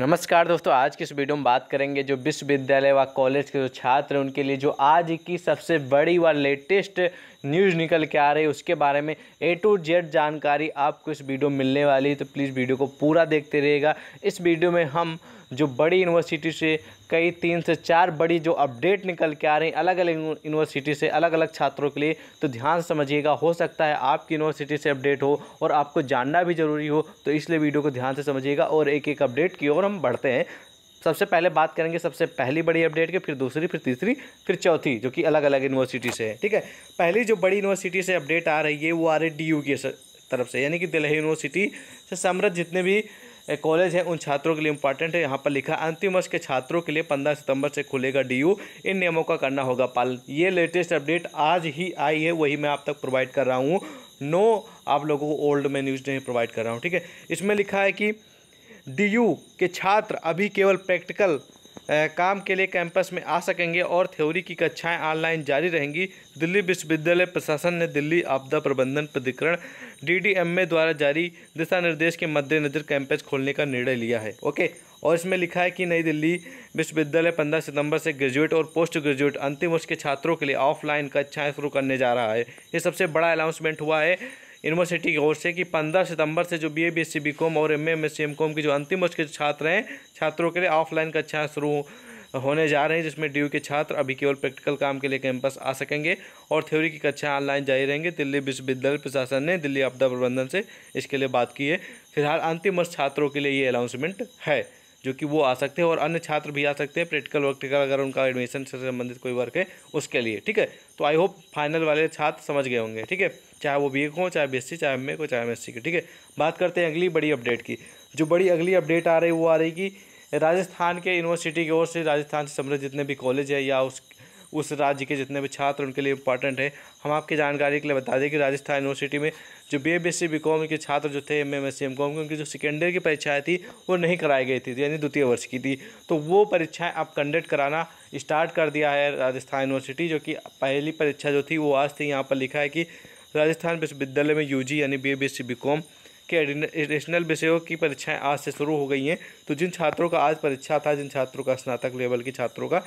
नमस्कार दोस्तों आज की इस वीडियो में बात करेंगे जो विश्वविद्यालय व कॉलेज के जो छात्र हैं उनके लिए जो आज की सबसे बड़ी व लेटेस्ट न्यूज़ निकल के आ रही है उसके बारे में ए टू जेड जानकारी आपको इस वीडियो मिलने वाली है तो प्लीज़ वीडियो को पूरा देखते रहिएगा इस वीडियो में हम जो बड़ी यूनिवर्सिटी से कई तीन से चार बड़ी जो अपडेट निकल के आ रही अलग अलग यूनिवर्सिटी से अलग अलग छात्रों के लिए तो ध्यान समझिएगा हो सकता है आपकी यूनिवर्सिटी से अपडेट हो और आपको जानना भी ज़रूरी हो तो इसलिए वीडियो को ध्यान से समझिएगा और एक एक अपडेट की ओर हम बढ़ते हैं सबसे पहले बात करेंगे सबसे पहली बड़ी अपडेट की फिर दूसरी फिर तीसरी फिर चौथी जो कि अलग अलग यूनिवर्सिटी से है ठीक है पहली जो बड़ी यूनिवर्सिटी से अपडेट आ रही है वो आ रही डी यू की तरफ से यानी कि दिल्ली यूनिवर्सिटी से समृद्ध जितने भी कॉलेज है उन छात्रों के लिए इंपॉर्टेंट है यहाँ पर लिखा अंतिम वर्ष के छात्रों के लिए पंद्रह सितंबर से खुलेगा डी इन नियमों का करना होगा पालन ये लेटेस्ट अपडेट आज ही आई है वही मैं आप तक प्रोवाइड कर रहा हूँ नो आप लोगों को ओल्ड में न्यूज़ नहीं प्रोवाइड कर रहा हूँ ठीक है इसमें लिखा है कि डी के छात्र अभी केवल प्रैक्टिकल काम के लिए कैंपस में आ सकेंगे और थ्योरी की कक्षाएं ऑनलाइन जारी रहेंगी दिल्ली विश्वविद्यालय प्रशासन ने दिल्ली आपदा प्रबंधन प्राधिकरण डीडीएमए द्वारा जारी दिशा निर्देश के मद्देनज़र कैंपस खोलने का निर्णय लिया है ओके और इसमें लिखा है कि नई दिल्ली विश्वविद्यालय 15 सितंबर से ग्रेजुएट और पोस्ट ग्रेजुएट अंतिम वर्ष के छात्रों के लिए ऑफलाइन कक्षाएँ शुरू करने जा रहा है ये सबसे बड़ा अनाउंसमेंट हुआ है यूनिवर्सिटी की ओर से कि 15 सितंबर से जो B A B S C B com और M M S C M com की जो अंतिम वर्ष के छात्र हैं छात्रों के लिए ऑफलाइन कक्षाएँ शुरू होने जा रहे हैं जिसमें डी के छात्र अभी केवल प्रैक्टिकल काम के लिए कैंपस आ सकेंगे और थ्योरी की कक्षाएँ ऑनलाइन जारी रहेंगे दिल्ली विश्वविद्यालय प्रशासन ने दिल्ली आपदा प्रबंधन से इसके लिए बात की है फिलहाल अंतिम वर्ष छात्रों के लिए ये अनाउंसमेंट है जो कि वो आ सकते हैं और अन्य छात्र भी आ सकते हैं प्रैक्टिकल वर्क का अगर उनका एडमिशन से संबंधित कोई वर्क है उसके लिए ठीक है तो आई होप फाइनल वाले छात्र समझ गए होंगे ठीक है चाहे वो बी हो चाहे बी चाहे एम को चाहे एम एस ठीक है बात करते हैं अगली बड़ी अपडेट की जो बड़ी अगली अपडेट आ रही है वो आ रही कि राजस्थान के यूनिवर्सिटी की ओर से राजस्थान से संबंधित जितने भी कॉलेज है या उस उस राज्य के जितने भी छात्र उनके लिए इंपॉर्टेंट है हम आपकी जानकारी के लिए बता दें कि राजस्थान यूनिवर्सिटी में जो B S C B com के छात्र जो थे M M S C M com की उनकी जो सेकेंडरी की परीक्षाएँ थी वो नहीं कराई गई थी यानी द्वितीय वर्ष की थी तो वो परीक्षाएँ आप कंडक्ट कराना स्टार्ट कर दिया है राजस्थान यूनिवर्सिटी जो कि पहली परीक्षा जो थी वो आज थी यहाँ पर लिखा है कि राजस्थान विश्वविद्यालय में यू जी यानी B B C B com के एडिशनल विषयों की परीक्षाएं आज से शुरू हो गई हैं तो जिन छात्रों का आज परीक्षा था जिन छात्रों का स्नातक लेवल के छात्रों का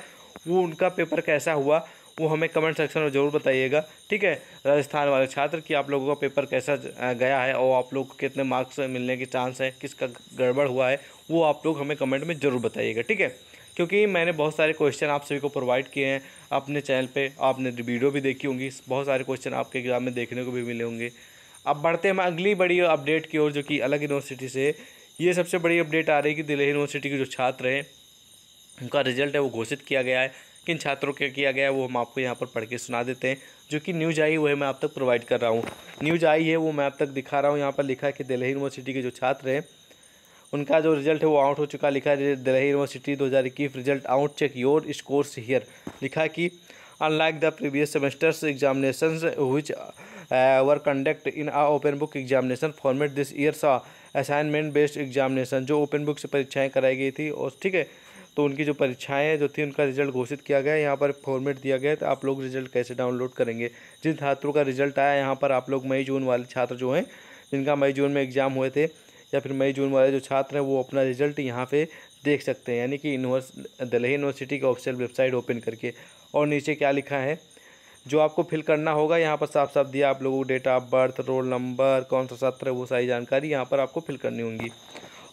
वो उनका पेपर कैसा हुआ वो हमें कमेंट सेक्शन में ज़रूर बताइएगा ठीक है राजस्थान वाले छात्र कि आप लोगों का पेपर कैसा गया है और आप लोग को कितने मार्क्स मिलने के चांस है किसका गड़बड़ हुआ है वो आप लोग हमें कमेंट में ज़रूर बताइएगा ठीक है क्योंकि मैंने बहुत सारे क्वेश्चन आप सभी को प्रोवाइड किए हैं अपने चैनल पर आपने वीडियो भी देखी होंगी बहुत सारे क्वेश्चन आपके एग्जाम में देखने को भी मिले होंगे अब बढ़ते हैं हम अगली बड़ी अपडेट की ओर जो कि अलग यूनिवर्सिटी से ये सबसे बड़ी अपडेट आ रही है कि दिल्ली यूनिवर्सिटी के जो छात्र हैं उनका रिजल्ट है वो घोषित किया गया है किन छात्रों के किया गया है वो हम आपको यहाँ पर पढ़ के सुना देते हैं जो कि न्यूज आई वो है मैं आप तक प्रोवाइड कर रहा हूँ न्यूज आई है वो मैं आप तक दिखा रहा हूँ यहाँ पर लिखा है कि दिल्ली यूनिवर्सिटी के जो छात्र हैं उनका जो रिजल्ट है वो आउट हो चुका लिखा है दिल्ली यूनिवर्सिटी दो हज़ार इक्कीस result out check your scores here लिखा कि unlike the previous semesters examination which were conduct in a open book examination format this year saw assignment based examination जो ओपन बुक से परीक्षाएं कराई गई थी और ठीक है तो उनकी जो परीक्षाएँ जो थी उनका रिजल्ट घोषित किया गया यहाँ पर फॉर्मेट दिया गया तो आप लोग रिजल्ट कैसे डाउनलोड करेंगे जिन छात्रों का रिजल्ट आया यहाँ पर आप लोग मई जून वाले छात्र जो हैं जिनका मई जून में एग्ज़ाम हुए थे या फिर मई जून वाले जो छात्र हैं वो अपना रिजल्ट यहाँ पे देख सकते हैं यानी कि यूनिवर्स दिल्ली यूनिवर्सिटी की ऑफिशियल वेबसाइट ओपन करके और नीचे क्या लिखा है जो आपको फिल करना होगा यहाँ पर साफ साफ दिया आप लोगों को date of birth roll number कौन सा छात्र है वो सारी जानकारी यहाँ पर आपको फिल करनी होगी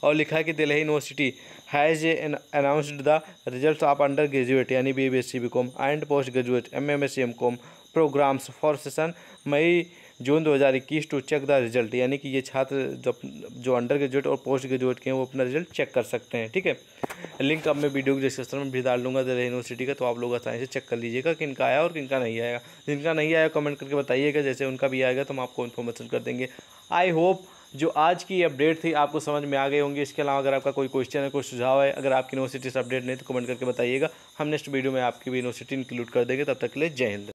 और लिखा है कि Delhi university has announced the result of undergraduate यानी B B S C B com and postgraduate M M S C M com programs for session May June दो हज़ार इक्कीस टू चेक द रिजल्ट यानी कि ये छात्र जो जो अंडर ग्रेजुएट और पोस्ट ग्रेजुएट के हैं वो अपना रिजल्ट चेक कर सकते हैं ठीक है लिंक अब मैं वीडियो के डिस्क्रिप्शन में भी डाल लूँगा दिल्ली यूनिवर्सिटी का तो आप लोग आसानी से चेक कर लीजिएगा कि इनका आया और किनका नहीं आएगा जिनका नहीं आया कमेंट करके बताइएगा जैसे उनका भी आएगा तो हम आपको इन्फॉर्मेशन कर देंगे आई होप जो आज की अपडेट थी आपको समझ में आ गए होंगे इसके अलावा अगर आपका कोई क्वेश्चन है कोई सुझाव है अगर आपकी यूनिवर्सिटी से अपडेट नहीं तो कमेंट करके बताइएगा हम नेक्स्ट वीडियो में आपकी भी यूनिवर्सिटी इंक्लूड कर देंगे तब तक के लिए जय हिंद